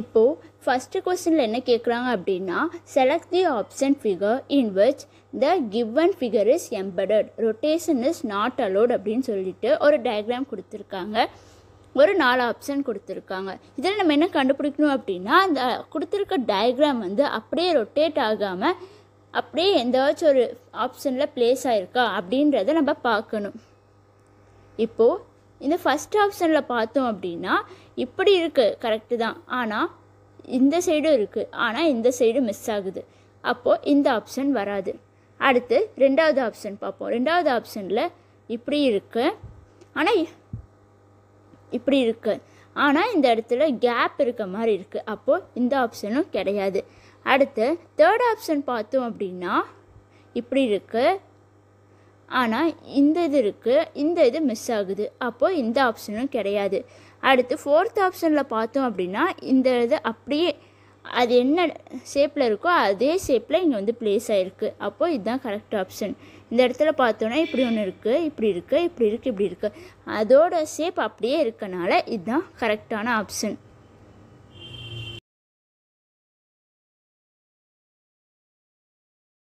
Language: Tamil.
இப்போது ஃபஸ்ட்டு கொஸ்டினில் என்ன கேட்குறாங்க அப்படின்னா select the option figure in which the given figure is embedded rotation is not allowed அப்படின்னு சொல்லிட்டு ஒரு டயக்ராம் கொடுத்துருக்காங்க ஒரு நாலு ஆப்ஷன் கொடுத்துருக்காங்க இதில் நம்ம என்ன கண்டுபிடிக்கணும் அப்படின்னா அந்த கொடுத்துருக்க டயக்ராம் வந்து அப்படியே ரொட்டேட் ஆகாமல் அப்படியே எந்தாச்சும் ஒரு ஆப்ஷனில் ப்ளேஸ் ஆகிருக்கா அப்படின்றத நம்ம பார்க்கணும் இப்போது இந்த ஃபஸ்ட் ஆப்ஷனில் பார்த்தோம் அப்படின்னா இப்படி இருக்குது கரெக்டு தான் ஆனால் இந்த சைடும் இருக்குது ஆனால் இந்த சைடு மிஸ் ஆகுது அப்போது இந்த ஆப்ஷன் வராது அடுத்து ரெண்டாவது ஆப்ஷன் பார்ப்போம் ரெண்டாவது ஆப்ஷனில் இப்படி இருக்கு ஆனால் இப்படி இருக்கு ஆனால் இந்த இடத்துல கேப் இருக்க மாதிரி இருக்குது அப்போது இந்த ஆப்ஷனும் கிடையாது அடுத்து தேர்ட் ஆப்ஷன் பார்த்தோம் அப்படின்னா இப்படி இருக்குது ஆனால் இந்த இது இருக்குது இந்த இது மிஸ் ஆகுது அப்போது இந்த ஆப்ஷனும் கிடையாது அடுத்து ஃபோர்த் ஆப்ஷனில் பார்த்தோம் அப்படின்னா இந்த இது அப்படியே அது என்ன ஷேப்பில் இருக்கோ அதே ஷேப்பில் இங்கே வந்து ப்ளேஸ் ஆகிருக்கு அப்போது இதுதான் கரெக்ட் ஆப்ஷன் இந்த இடத்துல பார்த்தோன்னா இப்படி ஒன்று இருக்குது இப்படி இருக்குது இப்படி இருக்குது இப்படி இருக்குது அதோட ஷேப் அப்படியே இருக்கனால இதுதான் கரெக்டான ஆப்ஷன்